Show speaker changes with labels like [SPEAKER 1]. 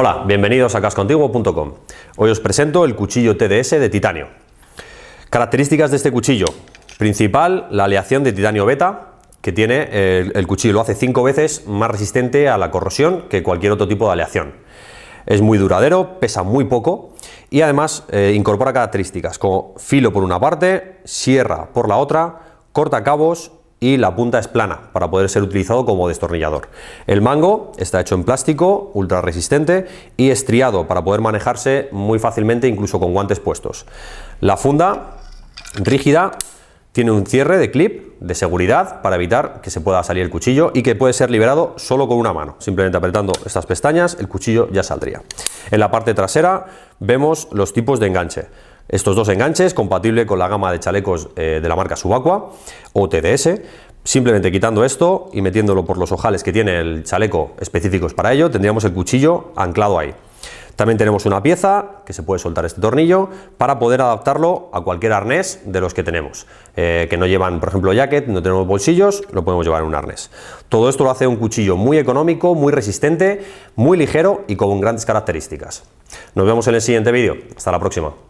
[SPEAKER 1] Hola, bienvenidos a cascontiguo.com. Hoy os presento el cuchillo TDS de titanio. Características de este cuchillo. Principal, la aleación de titanio beta que tiene el, cuchillo. Lo hace 5 veces más resistente a la corrosión que cualquier otro tipo de aleación. Es muy duradero, pesa muy poco y además eh, incorpora características como filo por una parte, sierra por la otra, corta cabos y la punta es plana para poder ser utilizado como destornillador. El mango está hecho en plástico, ultra resistente y estriado para poder manejarse muy fácilmente incluso con guantes puestos. La funda rígida tiene un cierre de clip de seguridad para evitar que se pueda salir el cuchillo y que puede ser liberado solo con una mano. Simplemente apretando estas pestañas el cuchillo ya saldría. En la parte trasera vemos los tipos de enganche. Estos dos enganches compatible con la gama de chalecos eh, de la marca Subacqua o TDS. Simplemente quitando esto y metiéndolo por los ojales que tiene el chaleco específicos para ello, tendríamos el cuchillo anclado ahí. También tenemos una pieza que se puede soltar este tornillo para poder adaptarlo a cualquier arnés de los que tenemos, eh, que no llevan, por ejemplo, jacket, no tenemos bolsillos, lo podemos llevar en un arnés. Todo esto lo hace un cuchillo muy económico, muy resistente, muy ligero y con grandes características. Nos vemos en el siguiente vídeo. Hasta la próxima.